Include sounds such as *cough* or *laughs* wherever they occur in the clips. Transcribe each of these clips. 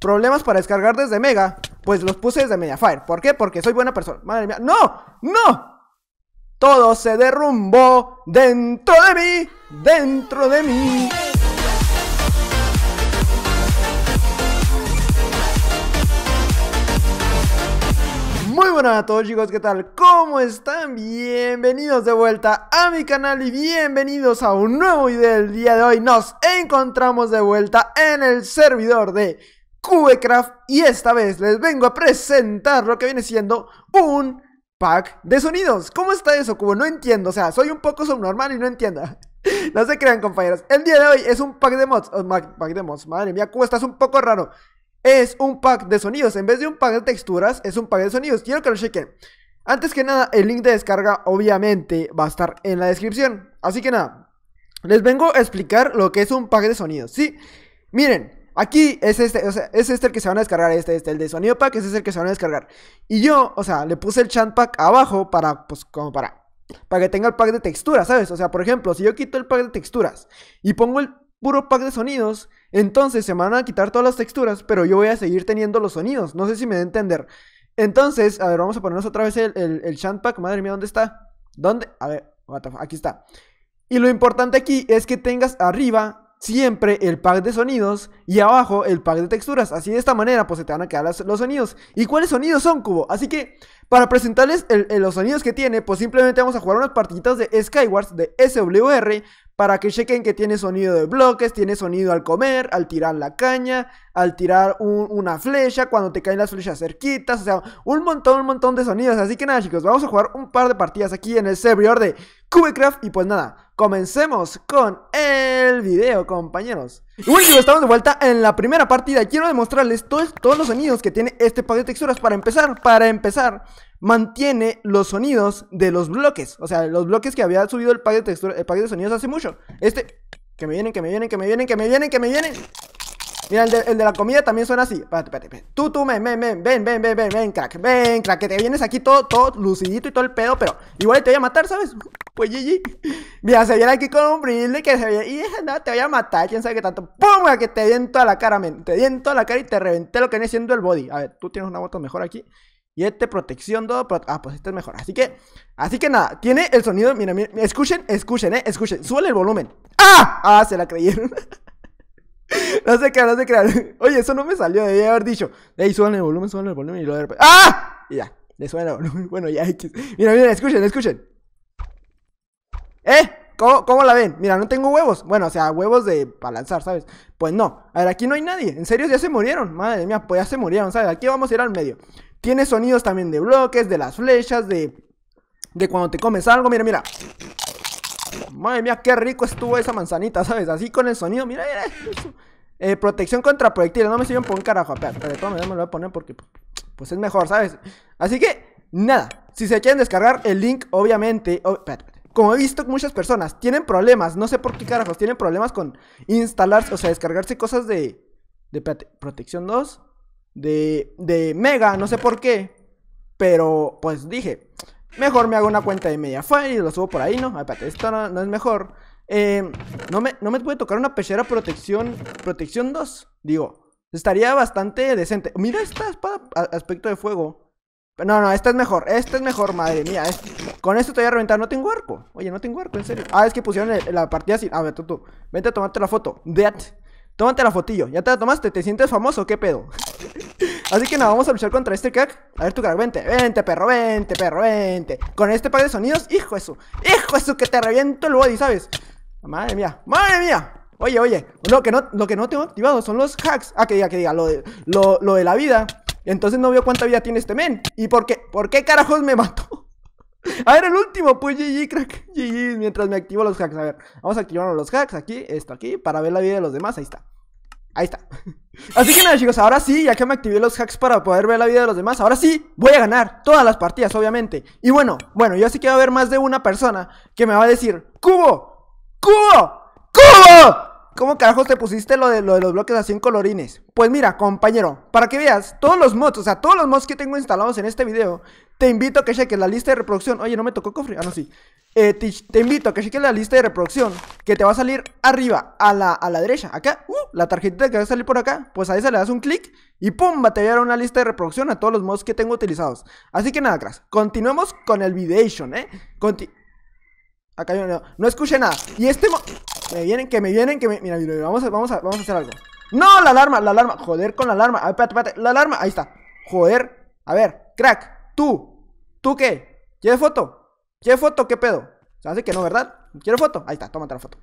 problemas para descargar desde Mega, pues los puse desde Mediafire. ¿Por qué? Porque soy buena persona. Madre mía. ¡No! ¡No! Todo se derrumbó dentro de mí, dentro de mí. Hola a todos chicos, ¿qué tal? ¿Cómo están? Bienvenidos de vuelta a mi canal y bienvenidos a un nuevo video del día de hoy. Nos encontramos de vuelta en el servidor de Cubecraft y esta vez les vengo a presentar lo que viene siendo un pack de sonidos. ¿Cómo está eso, Cubo? No entiendo, o sea, soy un poco subnormal y no entiendo. *laughs* No se crean, compañeros. El día de hoy es un pack de mods. Oh, pack de mods, madre mía, Cubo, estás un poco raro es un pack de sonidos. En vez de un pack de texturas, es un pack de sonidos. Quiero que lo chequen. Antes que nada, el link de descarga obviamente va a estar en la descripción. Así que nada, les vengo a explicar lo que es un pack de sonidos, ¿sí? Miren, aquí es este, o sea, es este el que se van a descargar, este, este, el de sonido pack, ese es el que se van a descargar. Y yo, o sea, le puse el chant pack abajo para, pues, como para, para que tenga el pack de texturas, ¿sabes? O sea, por ejemplo, si yo quito el pack de texturas y pongo el puro pack de sonidos, entonces se me van a quitar todas las texturas, pero yo voy a seguir teniendo los sonidos. No sé si me da a entender. Entonces, a ver, vamos a ponernos otra vez el, el, Pack. Madre mía, ¿dónde está? ¿Dónde? A ver, aquí está. Y lo importante aquí es que tengas arriba siempre el pack de sonidos y abajo el pack de texturas. Así de esta manera, pues se te van a quedar los sonidos. ¿Y cuáles sonidos son, Cubo? Así que, para presentarles los sonidos que tiene, pues simplemente vamos a jugar unas partiditas de Skywards de SWR para que chequen que tiene sonido de bloques, tiene sonido al comer, al tirar la caña, al tirar una flecha, cuando te caen las flechas cerquitas, o sea, un montón, un montón de sonidos. Así que nada, chicos, vamos a jugar un par de partidas aquí en el servidor de Cubecraft y pues nada. Comencemos con el video, compañeros. Y bueno, estamos de vuelta en la primera partida. Quiero demostrarles todos, los sonidos que tiene este pack de texturas. Para empezar, para empezar, mantiene los sonidos de los bloques. O sea, los bloques que había subido el paquete de texturas, el pack de sonidos hace mucho. Este, que me vienen, que me vienen, que me vienen, que me vienen, que me vienen. Mira, el de, la comida también suena así. Espérate, espérate, Tú, tú, ven, ven, men, ven, ven, ven, ven, ven, crack. Ven, crack, que te vienes aquí todo, todo lucidito y todo el pedo, pero igual te voy a matar, ¿sabes? Pues *laughs* GG. Mira, se viene aquí con un brillo que se viene. Y nada te voy a matar, quién sabe qué tanto. ¡Pum! que te di toda la cara, men. Te di toda la cara y te reventé lo que viene siendo el body. A ver, tú tienes una moto mejor aquí. Y este protección, todo. ah, pues este es mejor. Así que, así que nada, tiene el sonido. Mira, mira, escuchen, escuchen, eh, escuchen. Suele el volumen. ¡Ah! Ah, se la creyeron. *laughs* *laughs* No sé qué no sé qué *laughs* Oye, eso no me salió, debía haber dicho. Ey, suban el volumen, suban el volumen y lo de ¡Ah! Y ya, le suena el volumen. *laughs* Bueno, ya X. Mira, mira, escuchen, escuchen. ¿Eh? ¿Cómo, la ven? Mira, no tengo huevos. Bueno, o sea, huevos de para lanzar, ¿sabes? Pues no. A ver, aquí no hay nadie. En serio, ya se murieron. Madre mía, pues ya se murieron, ¿sabes? Aquí vamos a ir al medio. Tiene sonidos también de bloques, de las flechas, de. De cuando te comes algo. Mira, mira. Madre mía, qué rico estuvo esa manzanita, ¿sabes? Así con el sonido. Mira, mira. Eh, protección contra proyectiles. No me sirven por un carajo. Pero, de me lo voy a poner porque pues es mejor, ¿sabes? Así que, nada. Si se quieren descargar el link, obviamente. Como he visto muchas personas tienen problemas. No sé por qué carajos. Tienen problemas con instalarse, o sea, descargarse cosas de. De espérate, protección 2. De. De Mega, no sé por qué. Pero, pues dije. Mejor me hago una cuenta de Mediafire y lo subo por ahí, ¿no? esto no es mejor. Em, no, me, no me puede tocar una pechera protección. Protección 2. Digo, estaría bastante decente. Mira esta espada aspecto de fuego. No, no, esta es mejor. Esta es mejor, madre mía. con esto te voy a reventar. No tengo arco. Oye, no tengo arco, en serio. Ah, es que pusieron la partida así a ver, tú, tú. Vente a tomarte la foto. Dead. Tómate la fotillo. ¿Ya te la tomaste? ¿Te sientes famoso? ¿Qué pedo? *laughs* Así que nada, vamos a luchar contra este crack. A ver, tu crack, vente, vente, perro, vente, perro, vente. Con este pack de sonidos, hijo eso, hijo eso, que te reviento el body, ¿sabes? Madre mía, madre mía. Oye, oye, lo que no, lo que no tengo activado son los hacks. Ah, que diga, que diga, lo de, lo, de la vida. Entonces no veo cuánta vida tiene este men. ¿Y por qué? ¿Por qué carajos me mató? *laughs* a ver, el último, pues GG, crack. GG, mientras me activo los hacks. A ver, vamos a activar los hacks aquí, esto aquí, para ver la vida de los demás. Ahí está. Ahí está. *laughs* Así que nada, chicos, ahora sí, ya que me activé los hacks para poder ver la vida de los demás, ahora sí voy a ganar todas las partidas, obviamente. Y bueno, bueno, yo sí que va a haber más de una persona que me va a decir, ¡Cubo! ¡Cubo! ¡Cubo! ¿Cómo carajo te pusiste lo de, lo de los bloques así en colorines? Pues mira, compañero, para que veas todos los mods, o sea, todos los mods que tengo instalados en este video, te invito a que cheques la lista de reproducción. Oye, no me tocó cofre. Ah, no, sí. Eh, te, invito a que cheques la lista de reproducción, que te va a salir arriba, a la, a la derecha, acá, uh, la tarjetita que va a salir por acá, pues a esa le das un clic y pum, te va a dar una lista de reproducción a todos los mods que tengo utilizados. Así que nada, crack, continuemos con el videation, ¿eh? Contin... Acá No escuché nada. Y este Me vienen, que me vienen, que me. Mira, vamos a, vamos vamos a hacer algo. ¡No! La alarma, la alarma. Joder con la alarma. A ver, espérate, La alarma. Ahí está. Joder. A ver, crack. Tú. ¿Tú qué? ¿Quieres foto? ¿Quieres foto? ¿Qué pedo? Se hace que no, ¿verdad? ¿Quieres foto? Ahí está, tómate la foto.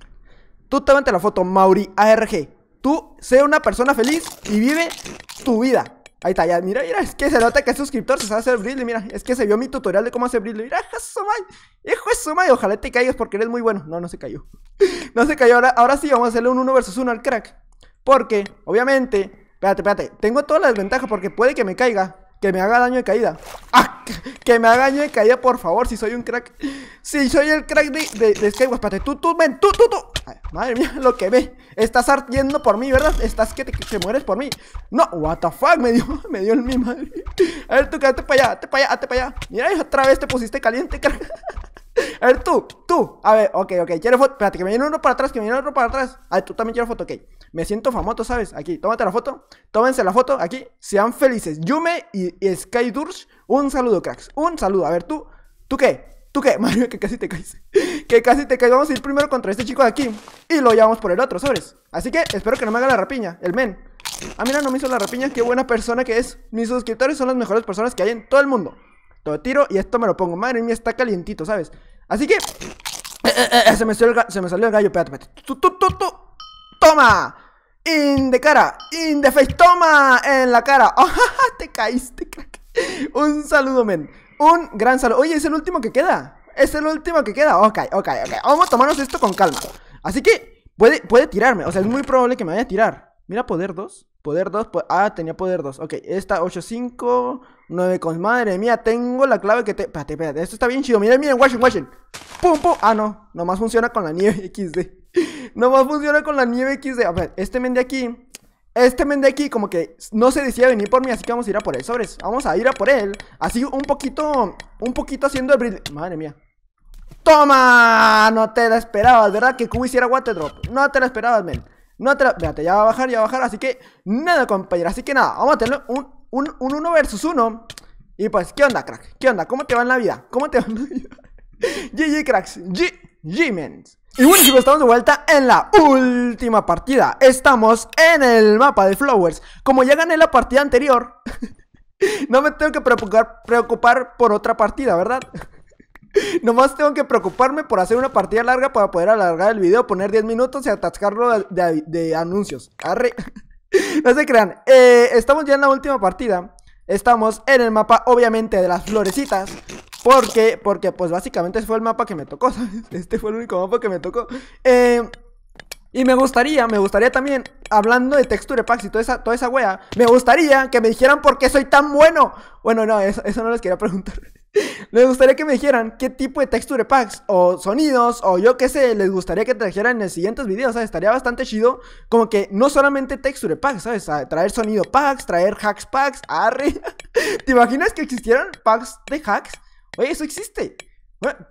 Tú tómate la foto, Mauri ARG. Tú sé una persona feliz y vive tu vida. Ahí está, ya, mira, mira, es que se nota que es suscriptor, se sabe hacer Brilli, mira, es que se vio mi tutorial de cómo hacer Brilli, mira, Sumay, hijo Sumay, ojalá te caigas porque eres muy bueno. No, no se cayó. *laughs* no se cayó, ahora, ahora sí vamos a hacerle un 1 versus 1 al crack. Porque, obviamente, espérate, espérate, tengo todas las ventajas porque puede que me caiga, que me haga daño de caída. ¡Ah! Que me haga daño de caída, por favor. Si soy un crack. Si soy el crack de, de, de Skyward. Espérate, tú, tú, ven, tú, tú, tú. madre mía, lo que ve. Estás ardiendo por mí, ¿verdad? Estás que te, mueres por mí. No, what the fuck. Me dio, *laughs* me dio el mi madre. A ver, tú, quédate para allá, te para allá, te para allá. Mira, otra vez te pusiste caliente, *laughs* crack. A ver, tú, tú. A ver, ok, ok. Quiero foto. Espérate, que me viene uno para atrás, que me viene otro para atrás. A ver, tú también quiero foto, ok me siento famoso, ¿sabes? Aquí, tómate la foto, tómense la foto, aquí, sean felices. Yume y, y un saludo, cracks, un saludo. A ver, tú, ¿tú qué? ¿Tú qué? *laughs* Mario, que casi te caes. que casi te caes. Vamos a ir primero contra este chico de aquí. Y lo llevamos por el otro, ¿sabes? Así que espero que no me haga la rapiña, el men. Ah, mira, no me hizo la rapiña. Qué buena persona que es. Mis suscriptores son las mejores personas que hay en todo el mundo. Todo tiro y esto me lo pongo. Madre mía, está calientito, ¿sabes? Así que... Eh, eh, eh, se, me salió el gallo. Espérate, espérate toma. In de cara, in the face, toma en la cara. Oh, *laughs* te caíste, crack. Un saludo, men. Un gran saludo. Oye, es el último que queda. Es el último que queda. Ok, ok, ok. Vamos a tomarnos esto con calma. Así que puede, puede tirarme. O sea, es muy probable que me vaya a tirar. Mira, poder 2. Poder 2. ah, tenía poder 2. Ok, esta 8-5. 9 con. Madre mía, tengo la clave que te. Espérate, espérate. Esto está bien chido. Miren, miren, watchen, Washington. Pum, pum. Ah, no. Nomás funciona con la nieve *laughs* XD. No Nomás funciona con la nieve x de A ver, este men de aquí. Este men de aquí como que no se decía venir por mí, así que vamos a ir a por él, sobres. Vamos a ir a por él. Así un poquito, un poquito haciendo el bril... Madre mía. ¡Toma! No te la esperabas, ¿verdad? Que Q hiciera water drop. No te la esperabas, men. No te la... Fíjate, ya va a bajar, ya va a bajar. Así que nada, compañero. Así que nada, vamos a tener un 1 un, uno versus 1. Y pues, ¿qué onda, crack? ¿Qué onda? ¿Cómo te va en la vida? ¿Cómo te va en la vida? GG, *laughs* cracks. G, G, men. Y bueno chicos, estamos de vuelta en la última partida Estamos en el mapa de Flowers Como ya gané la partida anterior *laughs* No me tengo que preocupar, por otra partida, ¿verdad? *laughs* Nomás tengo que preocuparme por hacer una partida larga para poder alargar el video, poner 10 minutos y atascarlo de, anuncios. Arre. *laughs* no se crean. Eh, estamos ya en la última partida. Estamos en el mapa, obviamente, de las florecitas. Porque, porque pues básicamente fue el mapa que me tocó, *laughs* Este fue el único mapa que me tocó. Eh, y me gustaría, me gustaría también, hablando de texture packs y toda esa, toda esa wea, me gustaría que me dijeran por qué soy tan bueno. Bueno, no, eso, no les quería preguntar. les *laughs* gustaría que me dijeran qué tipo de texture packs o sonidos o yo qué sé, les gustaría que trajeran en los siguientes videos, ¿sabes? Estaría bastante chido como que no solamente texture packs, ¿sabes? traer sonido packs, traer hacks packs, *laughs* arre. ¿Te imaginas que existieran packs de hacks? Oye, eso existe.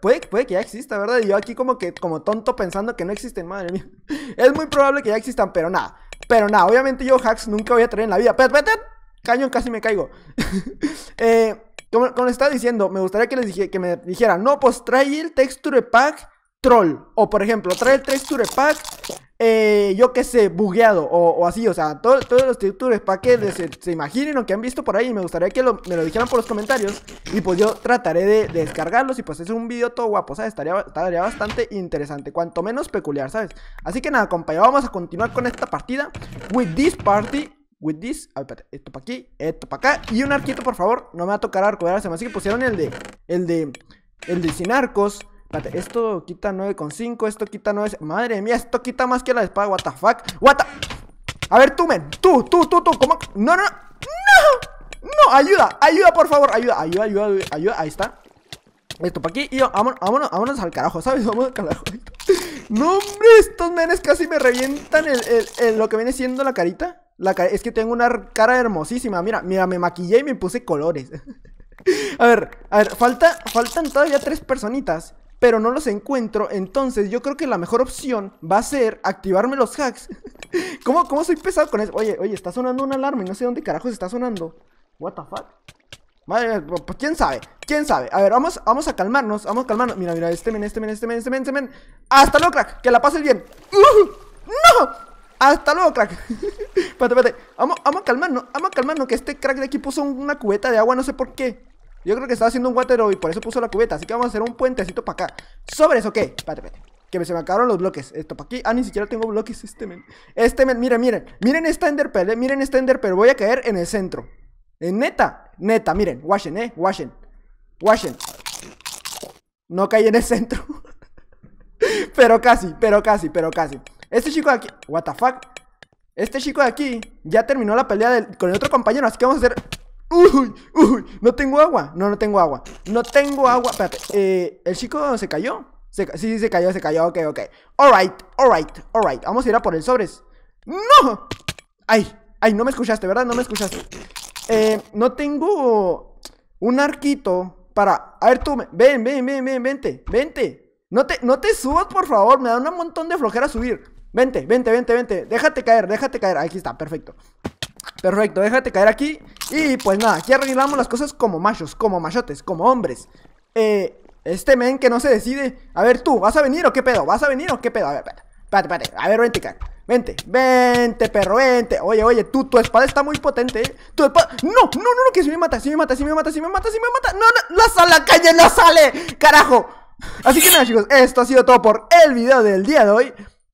puede, que ya exista, ¿verdad? Y yo aquí como que, como tonto pensando que no existen, madre mía. *laughs* Es muy probable que ya existan, pero nada. Pero nada, obviamente yo hacks nunca voy a traer en la vida. ¡Pet, vete. cañón, casi me caigo. *laughs* Eh, como, les estaba diciendo, me gustaría que les dije, que me dijeran, no, pues trae el texture pack troll. O por ejemplo, trae el texture pack eh, yo qué sé, bugueado o, así, o sea, todos los títulos para que se, imaginen o que han visto por ahí, Y me gustaría que me lo dijeran por los comentarios y pues yo trataré de, descargarlos y pues es un video todo guapo, ¿sabes? Estaría, estaría, bastante interesante, cuanto menos peculiar, ¿sabes? Así que nada, compañero, vamos a continuar con esta partida, with this party... With this, esto para aquí, esto para acá Y un arquito, por favor, no me va a tocar arco, ¿verdad? Se me así que pusieron el de, el de, el de sin arcos Espérate, esto quita 9,5, esto quita 9... Madre mía, esto quita más que la espada, what the fuck What A ver, tú, men, tú, tú, tú, tú, ¿cómo? No, no, no, no, ayuda, ayuda, por favor, ayuda, ayuda, ayuda, ayuda, ahí está Esto para aquí y yo, vámonos, vámonos, al carajo, ¿sabes? vamos al carajo No, hombre, estos menes casi me revientan lo que viene siendo la carita la Es que tengo una cara hermosísima, mira, mira, me maquillé y me puse colores *laughs* a ver, a ver, falta, faltan todavía tres personitas pero no los encuentro. Entonces yo creo que la mejor opción va a ser activarme los hacks. *laughs* ¿Cómo, ¿Cómo soy pesado con eso? Oye, oye, está sonando una alarma y no sé dónde carajos está sonando. What the fuck? Madre, eh, pues quién sabe, quién sabe. A ver, vamos, vamos a calmarnos, vamos a calmarnos. Mira, mira, este men, este men, este men, este men, este men. Hasta luego, crack, que la pases bien. ¡No! Hasta luego, crack. *laughs* espérate, espérate. Vamos, vamos a calmarnos, vamos a calmarnos. Que este crack de aquí puso una cubeta de agua, no sé por qué. Yo creo que estaba haciendo un water y por eso puso la cubeta. Así que vamos a hacer un puentecito para acá. Sobre eso, qué? Espérate, espérate. Que se me acabaron los bloques. Esto para aquí. Ah, ni siquiera tengo bloques. Este men. Este men. Miren, miren. Miren esta enderpearl. Eh. Miren esta enderpearl. Voy a caer en el centro. En neta. Neta, miren. Washen, eh. Washen. Washen. No caí en el centro. *laughs* pero casi, pero casi, pero casi. Este chico de aquí. What the fuck. Este chico de aquí ya terminó la pelea con el otro compañero. Así que vamos a hacer Uy, uy, no tengo agua. No, no tengo agua. No tengo agua. Espérate, eh, el chico se cayó. Se, sí, se cayó, se cayó. Ok, ok. Alright, alright, alright. Vamos a ir a por el sobres. ¡No! Ay, ay, no me escuchaste, ¿verdad? No me escuchaste. Eh, no tengo un arquito para. A ver, tú, ven, ven, ven, ven, vente, vente. No te, no te subas, por favor. Me da un montón de flojera subir. Vente, vente, vente, vente. Déjate caer, déjate caer. Aquí está, perfecto. Perfecto, déjate caer aquí. Y pues nada, aquí arreglamos las cosas como machos, como machotes, como hombres. Eh, este men que no se decide. A ver, tú, ¿vas a venir o qué pedo? ¿Vas a venir o qué pedo? A ver, espérate, espérate. A ver, vente, cara. Vente, vente, perro, vente. Oye, oye, tú, tu espada está muy potente, ¿eh? Tu espada. No, no, no, no, que si me mata, si me mata, si me mata, si me mata, si me mata. No, no, no sale la calle, no sale. Carajo. Así que nada, chicos, esto ha sido todo por el video del día de hoy.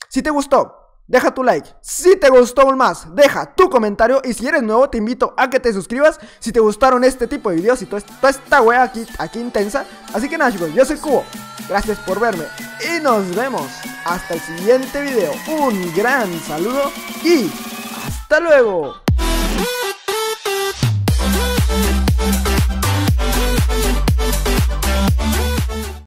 Si te gustó, Deja tu like. Si te gustó aún más, deja tu comentario. Y si eres nuevo, te invito a que te suscribas. Si te gustaron este tipo de videos y toda esta wea aquí, aquí intensa. Así que nada, yo soy Cubo. Gracias por verme. Y nos vemos hasta el siguiente video. Un gran saludo y hasta luego.